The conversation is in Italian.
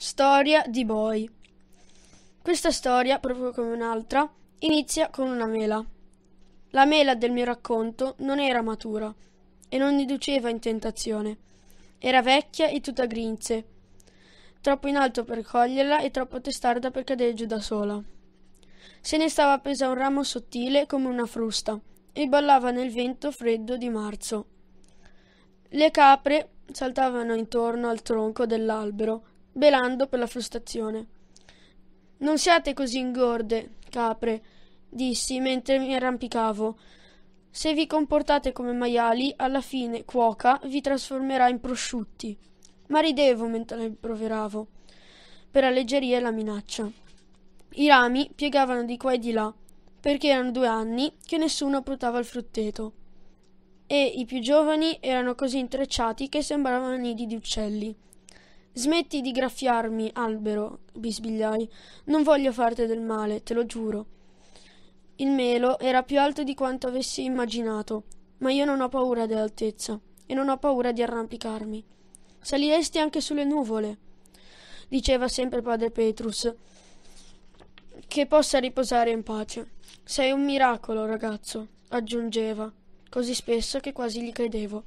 Storia di Boy. Questa storia, proprio come un'altra, inizia con una mela. La mela del mio racconto non era matura e non induceva in tentazione. Era vecchia e tutta grinze, troppo in alto per coglierla e troppo testarda per cadere giù da sola. Se ne stava appesa a un ramo sottile come una frusta e ballava nel vento freddo di marzo. Le capre saltavano intorno al tronco dell'albero belando per la frustrazione. Non siate così ingorde, capre, dissi mentre mi arrampicavo. Se vi comportate come maiali, alla fine cuoca vi trasformerà in prosciutti. Ma ridevo mentre la improveravo, per alleggerire la minaccia. I rami piegavano di qua e di là, perché erano due anni che nessuno portava il frutteto. E i più giovani erano così intrecciati che sembravano nidi di uccelli. Smetti di graffiarmi, albero, bisbigliai. Non voglio farti del male, te lo giuro. Il melo era più alto di quanto avessi immaginato, ma io non ho paura dell'altezza e non ho paura di arrampicarmi. Saliresti anche sulle nuvole, diceva sempre padre Petrus. Che possa riposare in pace. Sei un miracolo, ragazzo, aggiungeva, così spesso che quasi gli credevo.